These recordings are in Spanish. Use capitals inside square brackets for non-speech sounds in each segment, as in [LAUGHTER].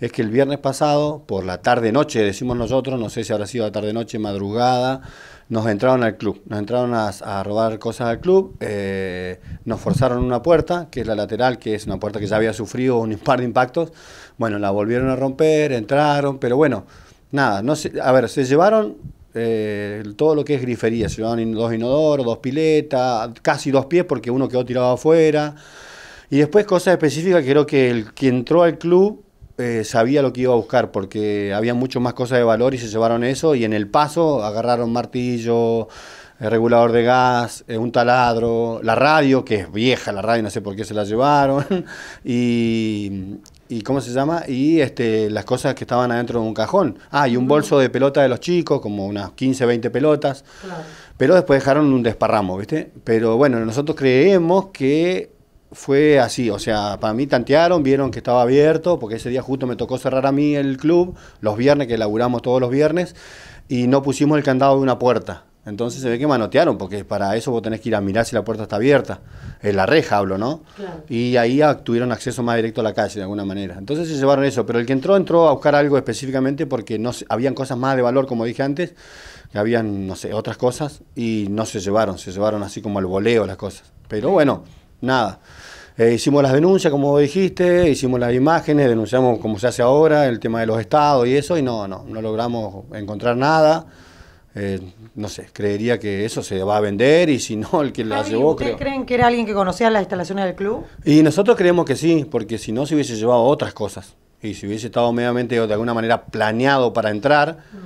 es que el viernes pasado, por la tarde-noche, decimos nosotros, no sé si habrá sido la tarde-noche, madrugada, nos entraron al club, nos entraron a, robar cosas al club, eh, nos forzaron una puerta, que es la lateral, que es una puerta que ya había sufrido un [LAUGHS] par de impactos, bueno, la volvieron a romper, entraron, pero bueno, nada, no a ver, se llevaron eh, todo lo que es grifería, se llevaron dos inodoros, dos piletas, casi dos pies porque uno quedó tirado afuera, y después cosas específicas, creo que el que entró al club eh, sabía lo que iba a buscar porque había mucho más cosas de valor y se llevaron eso y en el paso agarraron martillo, eh, regulador de gas, eh, un taladro, la radio, que es vieja la radio, no sé por qué se la llevaron, [LAUGHS] y, ¿cómo se llama? Y este, las cosas que estaban adentro de un cajón. Ah, y un bolso de pelota de los chicos, como unas 15, 20 pelotas, pero después dejaron un desparramo, ¿viste? Pero bueno, nosotros creemos que fue así, o sea, para mí tantearon, vieron que estaba abierto, porque ese día justo me tocó cerrar a mí el club, los viernes, que laburamos todos los viernes, y no pusimos el candado de una puerta. Entonces se ve que manotearon, porque para eso vos tenés que ir a mirar si la puerta está abierta, en la reja hablo, ¿no? Y ahí tuvieron acceso más directo a la calle de alguna manera. Entonces se llevaron eso, pero el que entró entró a buscar algo específicamente porque no habían cosas más de valor, como dije antes, que habían, no sé, otras cosas, y no se llevaron, se llevaron así como al voleo las cosas. Pero bueno, nada. Eh, hicimos las denuncias, como dijiste, hicimos las imágenes, denunciamos como se hace ahora, el tema de los estados y eso, y no, no, no logramos encontrar nada. Eh, no sé, creería que eso se va a vender y si no, el que la llevó. ¿Ustedes creen que era alguien que conocía las instalaciones del club? Y nosotros creemos que sí, porque si no se hubiese llevado otras cosas y si hubiese estado mediamente de alguna manera planeado para entrar, mm.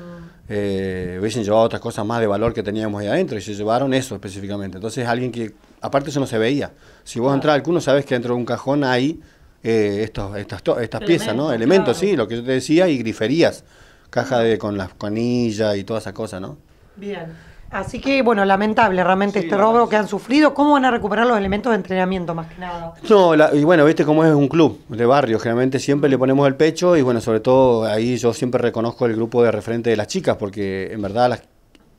eh, hubiesen llevado otras cosas más de valor que teníamos ahí adentro y se llevaron eso específicamente. Entonces, alguien que Aparte eso no se veía. Si vos entrás entras alguno, sabes que dentro de un cajón hay eh, estos, estas, estas piezas, ¿no? Elementos, sí, lo que yo te decía, y griferías. Caja de, con las canillas y toda esa cosa, ¿no? Bien. Así que, bueno, lamentable realmente este robo que han sufrido. ¿Cómo van a recuperar los elementos de entrenamiento más que nada? No, y bueno, viste cómo es un club de barrio. Generalmente siempre le ponemos el pecho y, bueno, sobre todo ahí yo siempre reconozco el grupo de referente de las chicas, porque en verdad las,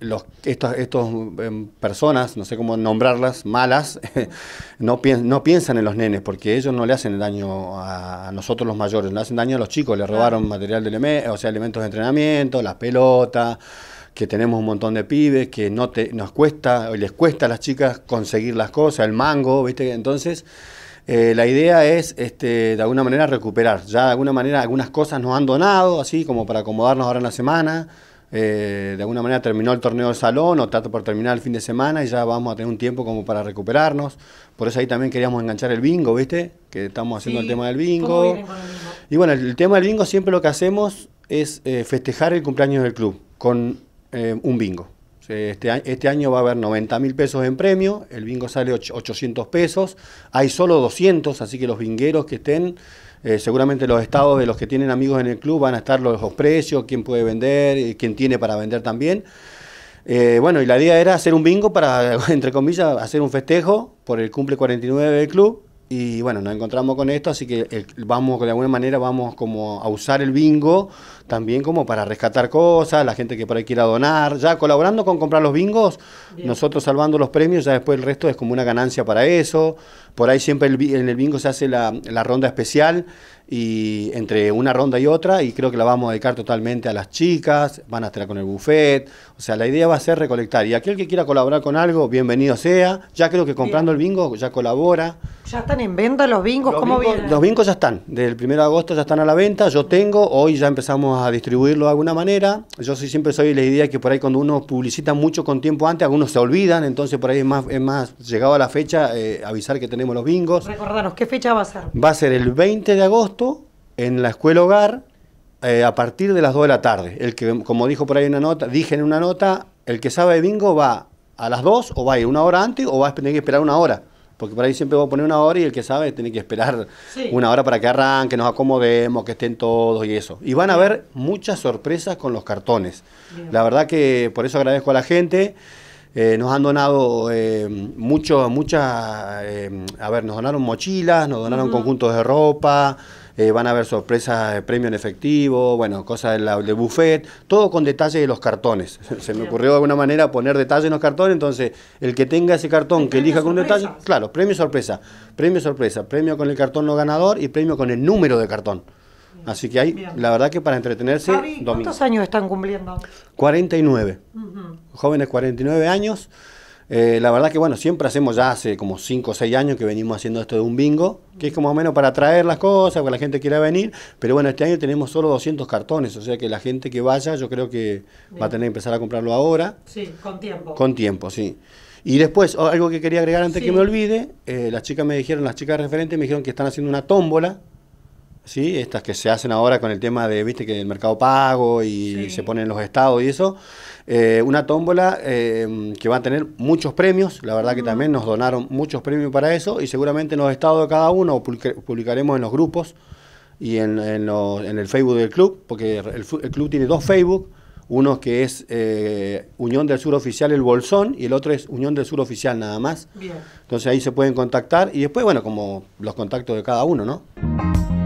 los, estas em, personas, no sé cómo nombrarlas, malas, [LAUGHS] no, piensan en los nenes, porque ellos no le hacen daño a nosotros los mayores, no hacen daño a los chicos, le robaron material del o sea, elementos de entrenamiento, las pelotas, que tenemos un montón de pibes, que no te, nos cuesta, les cuesta a las chicas conseguir las cosas, el mango, ¿viste? Entonces, eh, la idea es, este, de alguna manera, recuperar. Ya de alguna manera algunas cosas nos han donado, así como para acomodarnos ahora en la semana eh, de alguna manera terminó el torneo de salón o trato por terminar el fin de semana y ya vamos a tener un tiempo como para recuperarnos. Por eso ahí también queríamos enganchar el bingo, ¿viste? Que estamos haciendo el tema del bingo. Y bueno, el, tema del bingo siempre lo que hacemos es eh, festejar el cumpleaños del club con eh, un bingo. Este, este, año va a haber 90 mil pesos en premio, el bingo sale 800 pesos, hay solo 200, así que los bingueros que estén eh, seguramente los estados de los que tienen amigos en el club van a estar los, precios, quién puede vender, quién tiene para vender también. Eh, bueno, y la idea era hacer un bingo para, [LAUGHS] entre comillas, hacer un festejo por el cumple 49 del club. Y bueno, nos encontramos con esto, así que eh, vamos, de alguna manera, vamos como a usar el bingo también como para rescatar cosas, la gente que por ahí quiera donar, ya colaborando con comprar los bingos, nosotros salvando los premios, ya después el resto es como una ganancia para eso. Por ahí siempre en el bingo se hace la, la ronda especial, y entre una ronda y otra y creo que la vamos a dedicar totalmente a las chicas, van a estar con el buffet, o sea, la idea va a ser recolectar y aquel que quiera colaborar con algo, bienvenido sea, ya creo que comprando el bingo ya colabora. ¿Ya están en venta los bingos? ¿Cómo vienen? Los bingos ya están, desde el 1 de agosto ya están a la venta, yo tengo, hoy ya empezamos a distribuirlo de alguna manera, yo sí siempre soy la idea que por ahí cuando uno publicita mucho con tiempo antes, algunos se olvidan, entonces por ahí es más, es más llegado a la fecha eh, avisar que tenemos los bingos. recordarnos ¿qué fecha va a ser? Va a ser el 20 de agosto en la escuela hogar eh, a partir de las 2 de la tarde. El que, como dijo por ahí una nota, dije en una nota, el que sabe bingo va a las 2 o va a ir una hora antes o va a tener que esperar una hora. Porque por ahí siempre va a poner una hora y el que sabe tiene que esperar una hora para que arranque, nos acomodemos, que estén todos y eso. Y van a haber muchas sorpresas con los cartones. La verdad que por eso agradezco a la gente. Eh, nos han donado eh, mucho, muchas, a ver, nos donaron mochilas, nos donaron conjuntos de ropa, eh, van a haber sorpresas de eh, premio en efectivo, bueno, cosas de buffet, todo con detalles de los cartones. [LAUGHS] Se me ocurrió de alguna manera poner detalles en los cartones, entonces el que tenga ese cartón, que elija con detalle, claro, premio sorpresa, premio sorpresa, premio con el cartón no ganador y premio con el número de cartón. Así que hay, la verdad que para entretenerse, ¿Cuántos años están cumpliendo? 49. Jóvenes 49 años. Eh, la verdad que bueno, siempre hacemos ya hace como 5 o 6 años que venimos haciendo esto de un bingo, que es como o menos para traer las cosas, que la gente quiera venir, pero bueno, este año tenemos solo 200 cartones, o sea que la gente que vaya yo creo que va a tener que empezar a comprarlo ahora. Sí, con tiempo. Con tiempo, sí. Y después, algo que quería agregar antes que me olvide, eh, las chicas me dijeron, las chicas referentes me dijeron que están haciendo una tómbola ¿sí? estas que se hacen ahora con el tema de, viste, que el mercado pago y se ponen los estados y eso, eh, una tómbola em, que va a tener muchos premios, la verdad que también nos donaron muchos premios para eso y seguramente en los estados de cada uno publicaremos en los grupos y en, los, el Facebook del club, porque el, club tiene dos Facebook, uno que es eh, Unión del Sur Oficial El Bolsón y el otro es Unión del Sur Oficial nada más. Bien. Entonces ahí se pueden contactar y después, bueno, como los contactos de cada uno, ¿no?